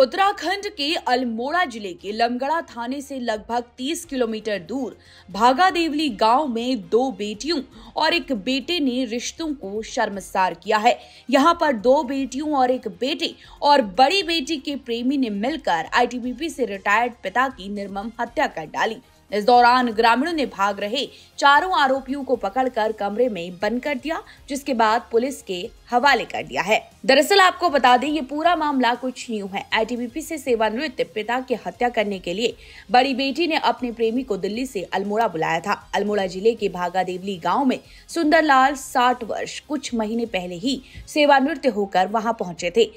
उत्तराखंड के अल्मोड़ा जिले के लमगड़ा थाने से लगभग 30 किलोमीटर दूर भागा देवली गांव में दो बेटियों और एक बेटे ने रिश्तों को शर्मसार किया है यहां पर दो बेटियों और एक बेटे और बड़ी बेटी के प्रेमी ने मिलकर आईटीबीपी से रिटायर्ड पिता की निर्मम हत्या कर डाली इस दौरान ग्रामीणों ने भाग रहे चारों आरोपियों को पकड़कर कमरे में बंद कर दिया जिसके बाद पुलिस के हवाले कर दिया है दरअसल आपको बता दें ये पूरा मामला कुछ न्यू है आईटीबीपी से सेवानिवृत्त पिता की हत्या करने के लिए बड़ी बेटी ने अपने प्रेमी को दिल्ली से अल्मोड़ा बुलाया था अल्मोड़ा जिले के भागा देवली गाँव में सुंदरलाल साठ वर्ष कुछ महीने पहले ही सेवानिवृत्त होकर वहाँ पहुंचे थे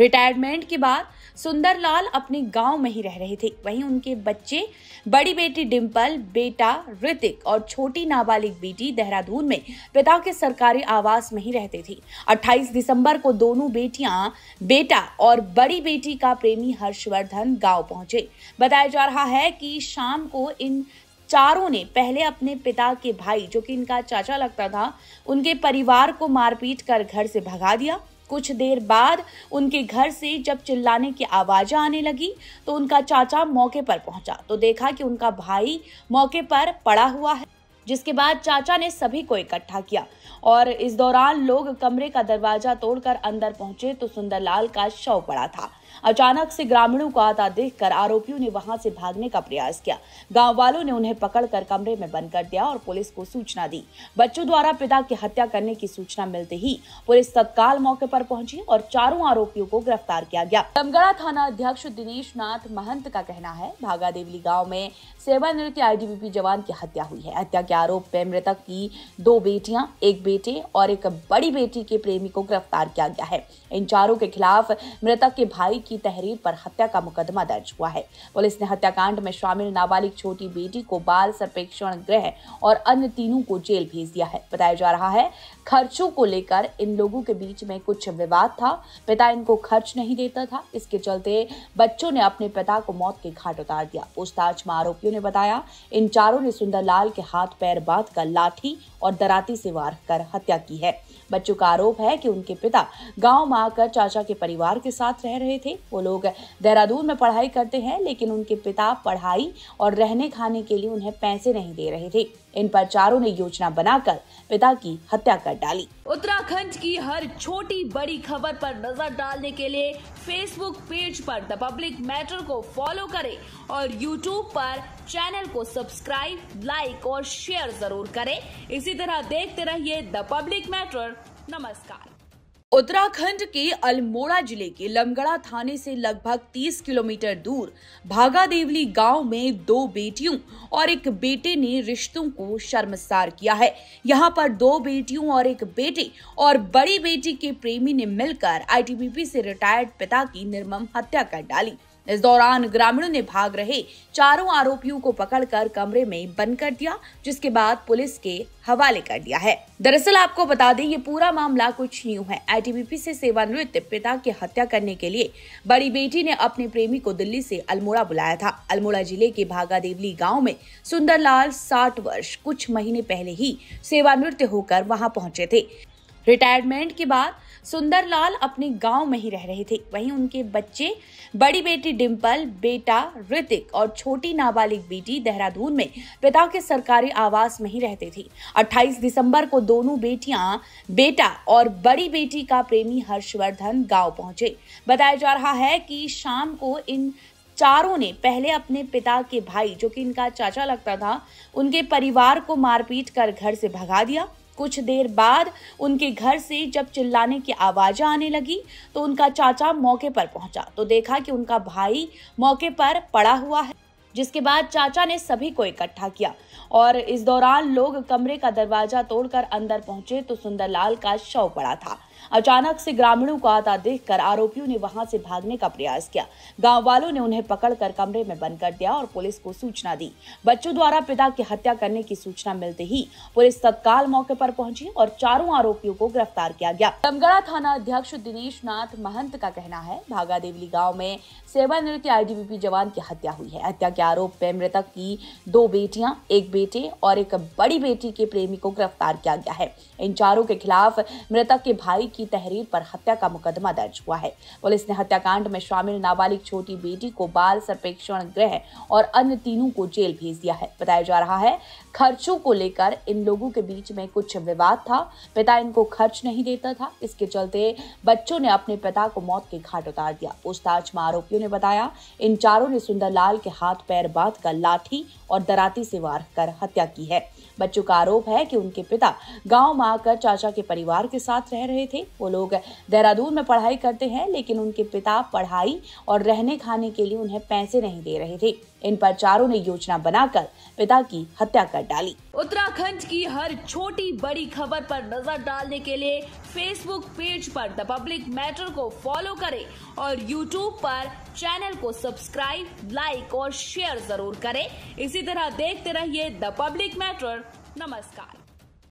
रिटायरमेंट के बाद सुंदरलाल अपने गांव में ही रह रहे थे वहीं उनके बच्चे बड़ी बेटी डिंपल बेटा ऋतिक और छोटी नाबालिग बेटी देहरादून में पिता के सरकारी आवास में ही रहते थे 28 दिसंबर को दोनों बेटियां बेटा और बड़ी बेटी का प्रेमी हर्षवर्धन गांव पहुंचे बताया जा रहा है कि शाम को इन चारों ने पहले अपने पिता के भाई जो कि इनका चाचा लगता था उनके परिवार को मारपीट कर घर से भगा दिया कुछ देर बाद उनके घर से जब चिल्लाने की आवाज आने लगी तो उनका चाचा मौके पर पहुंचा तो देखा कि उनका भाई मौके पर पड़ा हुआ है जिसके बाद चाचा ने सभी को इकट्ठा किया और इस दौरान लोग कमरे का दरवाजा तोड़कर अंदर पहुंचे तो सुंदरलाल का शव पड़ा था अचानक से ग्रामीणों को आता देखकर आरोपियों ने वहां से भागने का प्रयास किया गांव वालों ने उन्हें पकड़कर कमरे में बंद कर दिया और पुलिस को सूचना दी बच्चों द्वारा पिता की हत्या करने की सूचना मिलते ही पुलिस तत्काल मौके पर पहुंची और चारों आरोपियों को गिरफ्तार किया गया दमगड़ा थाना अध्यक्ष दिनेश नाथ महंत का कहना है भागा देवली गाँव में सेवा आई जवान की हत्या हुई है हत्या के आरोप में मृतक की दो बेटियां एक बेटे और एक बड़ी बेटी के प्रेमी को गिरफ्तार किया गया है इन चारों के खिलाफ मृतक के भाई की तहरीर पर हत्या का मुकदमा दर्ज हुआ है पुलिस ने हत्याकांड में शामिल नाबालिग छोटी बेटी को बाल सर्वेक्षण गृह और अन्य तीनों को जेल भेज दिया है बताया जा रहा है खर्चों को लेकर इन लोगों के बीच में कुछ विवाद था पिता इनको खर्च नहीं देता था इसके चलते बच्चों ने अपने पिता को मौत के घाट उतार दिया पूछताछ में आरोपियों ने बताया इन चारों ने सुंदरलाल के हाथ पैर दोपहर बाद का लाठी और दराती से वार कर हत्या की है बच्चों का आरोप है कि उनके पिता गांव में आकर चाचा के परिवार के साथ रह रहे थे वो लोग देहरादून में पढ़ाई करते हैं लेकिन उनके पिता पढ़ाई और रहने खाने के लिए उन्हें पैसे नहीं दे रहे थे इन पर चारों ने योजना बनाकर पिता की हत्या कर डाली उत्तराखंड की हर छोटी बड़ी खबर पर नजर डालने के लिए फेसबुक पेज पर द पब्लिक मैटर को फॉलो करें और यूट्यूब पर चैनल को सब्सक्राइब लाइक और शेयर जरूर करें इसी तरह देखते रहिए द पब्लिक मैटर नमस्कार उत्तराखंड के अल्मोड़ा जिले के लमगड़ा थाने से लगभग 30 किलोमीटर दूर भागादेवली गांव में दो बेटियों और एक बेटे ने रिश्तों को शर्मसार किया है यहां पर दो बेटियों और एक बेटे और बड़ी बेटी के प्रेमी ने मिलकर आईटीबीपी से रिटायर्ड पिता की निर्मम हत्या कर डाली इस दौरान ग्रामीणों ने भाग रहे चारों आरोपियों को पकड़कर कमरे में बंद कर दिया जिसके बाद पुलिस के हवाले कर दिया है दरअसल आपको बता दें ये पूरा मामला कुछ न्यू है आईटीबीपी से सेवानिवृत्त पिता की हत्या करने के लिए बड़ी बेटी ने अपने प्रेमी को दिल्ली से अल्मोड़ा बुलाया था अल्मोड़ा जिले के भागा देवली गाँव में सुंदरलाल साठ वर्ष कुछ महीने पहले ही सेवानिवृत्त होकर वहाँ पहुंचे थे रिटायरमेंट के बाद सुंदरलाल अपने गांव में ही रह रहे थे वहीं उनके बच्चे बड़ी बेटी डिंपल बेटा ऋतिक और छोटी नाबालिग बेटी देहरादून में पिता के सरकारी आवास में ही रहते थे 28 दिसंबर को दोनों बेटियां बेटा और बड़ी बेटी का प्रेमी हर्षवर्धन गांव पहुंचे बताया जा रहा है कि शाम को इन चारों ने पहले अपने पिता के भाई जो कि इनका चाचा लगता था उनके परिवार को मारपीट कर घर से भगा दिया कुछ देर बाद उनके घर से जब चिल्लाने की आवाज आने लगी तो उनका चाचा मौके पर पहुंचा तो देखा कि उनका भाई मौके पर पड़ा हुआ है जिसके बाद चाचा ने सभी को इकट्ठा किया और इस दौरान लोग कमरे का दरवाजा तोड़कर अंदर पहुंचे तो सुंदरलाल का शव पड़ा था अचानक से ग्रामीणों को आता देखकर आरोपियों ने वहां से भागने का प्रयास किया गांव वालों ने उन्हें पकड़कर कमरे में बंद कर दिया और पुलिस को सूचना दी बच्चों द्वारा पिता की हत्या करने की सूचना मिलते ही पुलिस तत्काल मौके पर पहुंची और चारों आरोपियों को गिरफ्तार किया गया दमगड़ा थाना अध्यक्ष दिनेश नाथ महंत का कहना है भागा देवली गाँव में सेवानिवृत्त आईडीबीपी जवान की हत्या हुई है हत्या के आरोप में मृतक की दो बेटियां एक बेटे और एक बड़ी बेटी के प्रेमी को गिरफ्तार किया गया है इन चारों के खिलाफ मृतक के भाई की तहरीर पर हत्या का मुकदमा दर्ज हुआ है पुलिस ने हत्याकांड में शामिल नाबालिग छोटी बेटी को बाल सर्वेक्षण गृह और अन्य तीनों को जेल भेज दिया है बताया जा रहा है खर्चों को लेकर इन लोगों के बीच में कुछ विवाद था पिता इनको खर्च नहीं देता था इसके चलते बच्चों ने अपने पिता को मौत के घाट उतार दिया पूछताछ में आरोपियों ने बताया इन चारों ने सुंदरलाल के हाथ पैर बैरबात का लाठी और दराती से वार कर हत्या की है बच्चों का आरोप है कि उनके पिता गांव में आकर चाचा के परिवार के साथ रह रहे थे वो लोग देहरादून में पढ़ाई करते हैं लेकिन उनके पिता पढ़ाई और रहने खाने के लिए उन्हें पैसे नहीं दे रहे थे इन पर चारों ने योजना बनाकर पिता की हत्या कर डाली उत्तराखंड की हर छोटी बड़ी खबर पर नजर डालने के लिए फेसबुक पेज पर द पब्लिक मैटर को फॉलो करें और यूट्यूब पर चैनल को सब्सक्राइब लाइक और शेयर जरूर करें इसी तरह देखते रहिए द पब्लिक मैटर नमस्कार